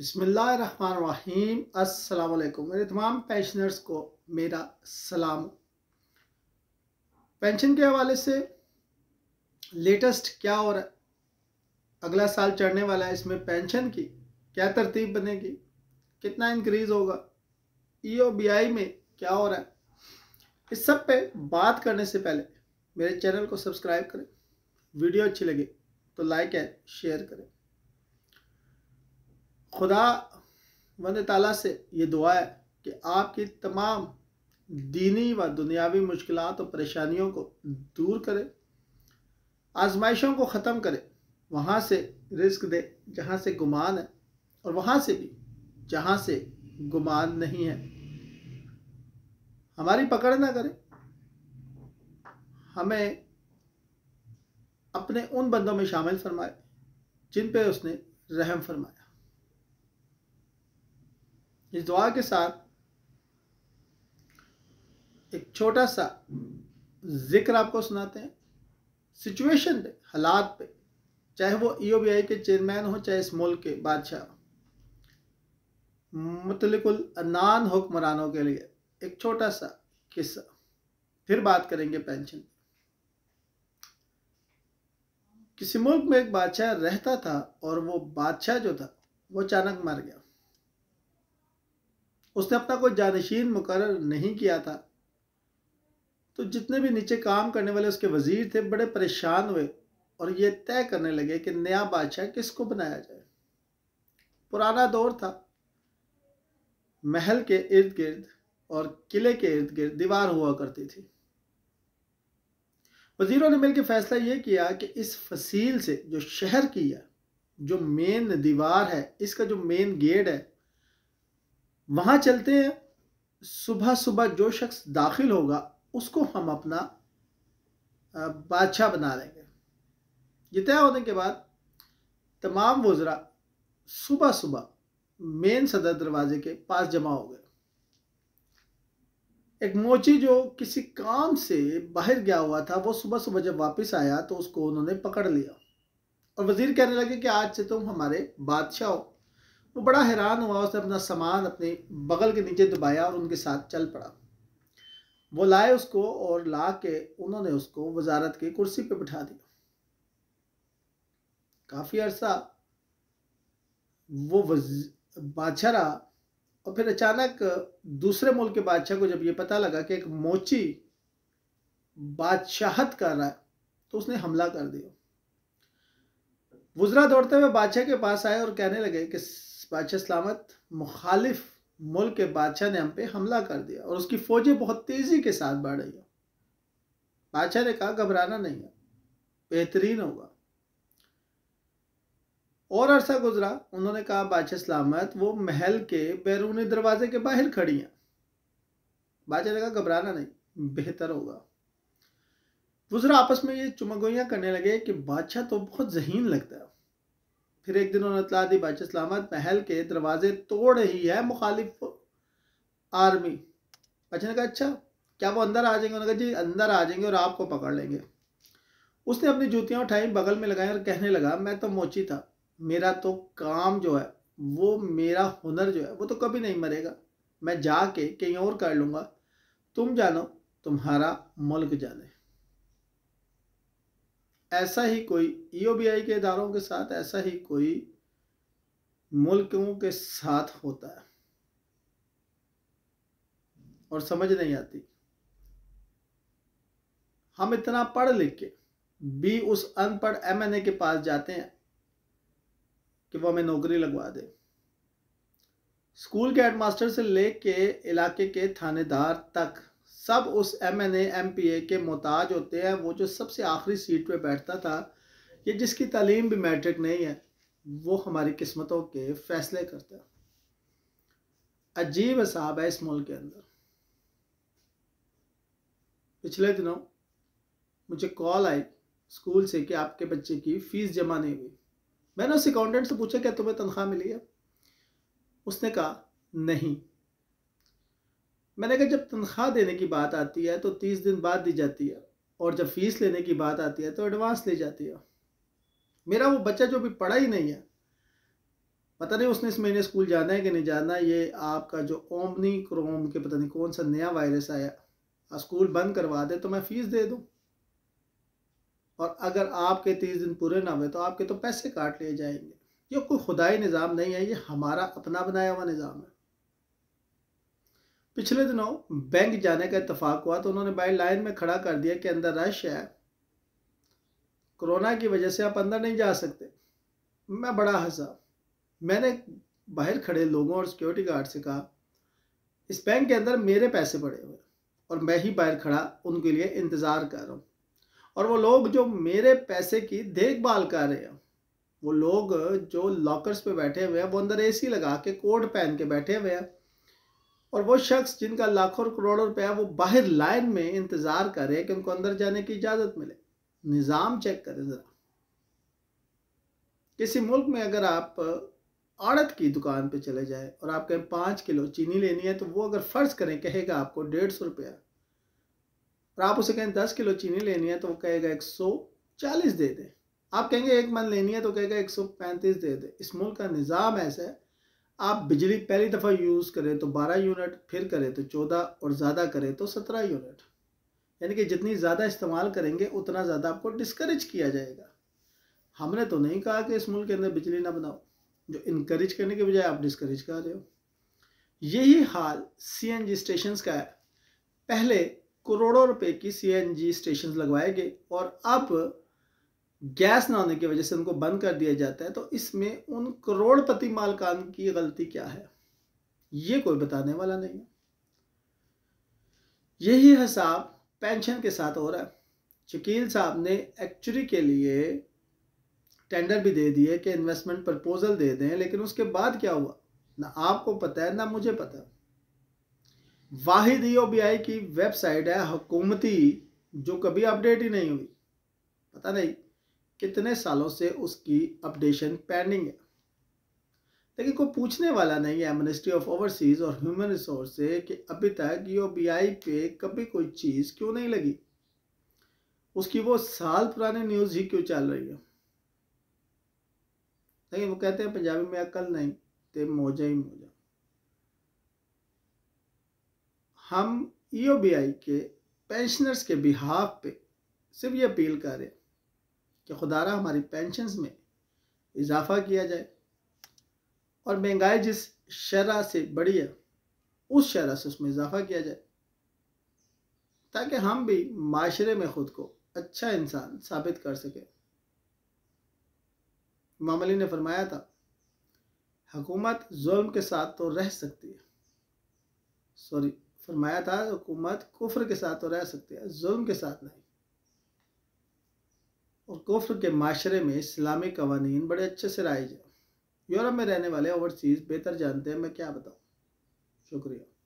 बसमीम अस्सलाम मेरे तमाम पेंशनर्स को मेरा सलाम पेंशन के हवाले से लेटेस्ट क्या और अगला साल चढ़ने वाला है इसमें पेंशन की क्या तरतीब बनेगी कितना इंक्रीज़ होगा ई ओ बी आई में क्या हो रहा है इस सब पे बात करने से पहले मेरे चैनल को सब्सक्राइब करें वीडियो अच्छी लगे तो लाइक एंड शेयर करें खुदा वन तला से ये दुआ है कि आपकी तमाम दीनी व दुनियावी मुश्किल और परेशानियों को दूर करे आजमाइशों को ख़त्म करे वहाँ से रिस्क दे जहाँ से गुमान है और वहाँ से भी जहाँ से गुमान नहीं है हमारी पकड़ ना करें हमें अपने उन बंदों में शामिल फरमाए जिन पे उसने रहम फरमाया इस दुआ के साथ एक छोटा सा जिक्र आपको सुनाते हैं सिचुएशन पे हालात पे चाहे वो ईओबीआई e के चेयरमैन हो चाहे इस मुल्क के बादशाह हो अनान हुक्मरानों के लिए एक छोटा सा किस्सा फिर बात करेंगे पेंशन किसी मुल्क में एक बादशाह रहता था और वो बादशाह जो था वो अचानक मर गया उसने अपना कोई जानशीन मुकर नहीं किया था तो जितने भी नीचे काम करने वाले उसके वजीर थे बड़े परेशान हुए और ये तय करने लगे कि नया बादशाह किसको बनाया जाए पुराना दौर था महल के इर्द गिर्द और किले के इर्द गिर्द दीवार हुआ करती थी वजीरों ने मिलकर फैसला यह किया कि इस फसील से जो शहर की है जो मेन दीवार है इसका जो मेन गेट है वहाँ चलते हैं सुबह सुबह जो शख्स दाखिल होगा उसको हम अपना बादशाह बना देंगे ये तय होने के बाद तमाम वज्रा सुबह सुबह मेन सदर दरवाजे के पास जमा हो गए एक मोची जो किसी काम से बाहर गया हुआ था वो सुबह सुबह जब वापस आया तो उसको उन्होंने पकड़ लिया और वजीर कहने लगे कि आज से तुम हमारे बादशाह हो वो बड़ा हैरान हुआ उसने अपना सामान अपने बगल के नीचे दबाया और उनके साथ चल पड़ा वो लाए उसको और ला के उन्होंने उसको वजारत की कुर्सी पे बिठा दिया काफ़ी अरसा वो बादशाह रहा और फिर अचानक दूसरे मुल्क के बादशाह को जब ये पता लगा कि एक मोची बादशाहत कर रहा है तो उसने हमला कर दिया वजरा दौड़ते हुए बादशाह के पास आए और कहने लगे कि बादशाह सलामत मुखालिफ मुल्क के बादशाह ने हम पे हमला कर दिया और उसकी फौजें बहुत तेज़ी के साथ बढ़ रही बादशाह ने कहा घबराना नहीं है बेहतरीन होगा और अरसा गुजरा उन्होंने कहा बादशाह सलामत वो महल के बैरूनी दरवाजे के बाहर खड़ी हैं बादशाह ने कहा घबराना नहीं बेहतर होगा गुजरा आपस में ये चुमगोइयां करने लगे कि बादशाह तो बहुत जहीन लगता है फिर एक दिन उन्होंने इतला दी बाइच सलामत महल के दरवाजे तोड़ रही है मुखालिफ आर्मी बच्चा ने कहा अच्छा क्या वो अंदर आ जाएंगे उन्होंने कहा जी अंदर आ जाएंगे और आपको पकड़ लेंगे उसने अपनी जूतियाँ उठाई बगल में लगाई और कहने लगा मैं तो मोची था मेरा तो काम जो है वो मेरा हुनर जो है वो तो कभी नहीं मरेगा मैं जाके कहीं और कर लूँगा तुम जानो तुम्हारा मुल्क जाने ऐसा ही कोई ईओबीआई e के इदारों के साथ ऐसा ही कोई मुल्कों के साथ होता है और समझ नहीं आती हम इतना पढ़ लिख के भी उस अनपढ़ एमएनए के पास जाते हैं कि वो हमें नौकरी लगवा दे स्कूल के हेडमास्टर से लेके इलाके के थानेदार तक सब उस M N M P A के मोहताज होते हैं वो जो सबसे आखिरी सीट पर बैठता था ये जिसकी तालीम भी मैट्रिक नहीं है वो हमारी किस्मतों के फैसले करता अजीब हिसाब है इस मुल्क के अंदर पिछले दिनों मुझे कॉल आई स्कूल से कि आपके बच्चे की फ़ीस जमा नहीं हुई मैंने उस अकाउंटेंट से पूछा क्या तुम्हें तनख्वाह मिली है उसने कहा नहीं मैंने कहा जब तनख्वाह देने की बात आती है तो तीस दिन बाद दी जाती है और जब फीस लेने की बात आती है तो एडवांस ले जाती है मेरा वो बच्चा जो अभी पढ़ा ही नहीं है पता नहीं उसने इस महीने स्कूल जाना है कि नहीं जाना ये आपका जो ओमनी क्रोम के पता नहीं कौन सा नया वायरस आया स्कूल बंद करवा दे तो मैं फ़ीस दे दूँ और अगर आपके तीस दिन पूरे ना हुए तो आपके तो पैसे काट लिए जाएंगे ये कोई खुदाई निज़ाम नहीं है ये हमारा अपना बनाया हुआ निज़ाम है पिछले दिनों बैंक जाने का इतफाक हुआ तो उन्होंने भाई लाइन में खड़ा कर दिया कि अंदर रश है कोरोना की वजह से आप अंदर नहीं जा सकते मैं बड़ा हंसा मैंने बाहर खड़े लोगों और सिक्योरिटी गार्ड से कहा इस बैंक के अंदर मेरे पैसे पड़े हुए और मैं ही बाहर खड़ा उनके लिए इंतज़ार कर रहा हूँ और वो लोग जो मेरे पैसे की देखभाल कर रहे हैं वो लोग जो लॉकर्स पे बैठे हुए हैं वो अंदर एसी लगा के कोट पहन के बैठे हुए हैं और वो शख्स जिनका लाखों करोड़ों रुपया वो बाहर लाइन में इंतज़ार करे कि उनको अंदर जाने की इजाज़त मिले निज़ाम चेक करें ज़रा किसी मुल्क में अगर आप आड़त की दुकान पे चले जाए और आप कहें पाँच किलो चीनी लेनी है तो वो अगर फ़र्ज़ करें कहेगा आपको डेढ़ सौ रुपया और आप उसे कहें दस किलो चीनी लेनी है तो वो कहेगा एक सौ चालीस दे दें आप कहेंगे एक मन लेनी है तो कहेगा एक सौ पैंतीस दे दें इस मुल्क का निज़ाम ऐसा है आप बिजली पहली दफ़ा यूज़ करें तो 12 यूनिट फिर करें तो 14 और ज़्यादा करें तो 17 यूनिट यानी कि जितनी ज़्यादा इस्तेमाल करेंगे उतना ज़्यादा आपको डिस्करेज किया जाएगा हमने तो नहीं कहा कि इस मुल्क के अंदर बिजली ना बनाओ जो इनक्रेज करने के बजाय आप डिस्करेज कर रहे हो यही हाल सी एन जी स्टेशन का है पहले करोड़ों रुपए की सी एन जी स्टेशन लगवाए गए और अब गैस ना होने की वजह से उनको बंद कर दिया जाता है तो इसमें उन करोड़पति मालकान की गलती क्या है ये कोई बताने वाला नहीं है यही हिसाब पेंशन के साथ हो रहा है शकील साहब ने एक्चुअली के लिए टेंडर भी दे दिए कि इन्वेस्टमेंट प्रपोजल दे दें लेकिन उसके बाद क्या हुआ ना आपको पता है ना मुझे पता वाहिद ई e की वेबसाइट है हुकूमती जो कभी अपडेट ही नहीं हुई पता नहीं कितने सालों से उसकी अपडेशन पेंडिंग है लेकिन कोई पूछने वाला नहीं है मिनिस्ट्री ऑफ ओवरसीज और ह्यूमन रिसोर्स से कि अभी तक यू पे कभी कोई चीज़ क्यों नहीं लगी उसकी वो साल पुराने न्यूज़ ही क्यों चल रही है लेकिन वो कहते हैं पंजाबी में अकल नहीं ते मोजा ही मोजा हम ईओबीआई e के पेंशनर्स के बिहाफ पे सिर्फ ये अपील करें कि खुदारा हमारी पेंशन में इजाफा किया जाए और महंगाई जिस शरह से बढ़ी है उस शरह से उसमें इजाफा किया जाए ताकि हम भी माशरे में ख़ुद को अच्छा इंसान साबित कर सकें मामली ने फरमाया था हुकूमत जुल्म के साथ तो रह सकती है सॉरी फरमाया था हुकूमत कुफर के साथ तो रह सकती है जुल्म के साथ नहीं और कुफ्र के माशरे में इस्लामी कवानीन बड़े अच्छे से राइज हैं यूरोप में रहने वाले ओवरसीज़ बेहतर जानते हैं मैं क्या बताऊँ शुक्रिया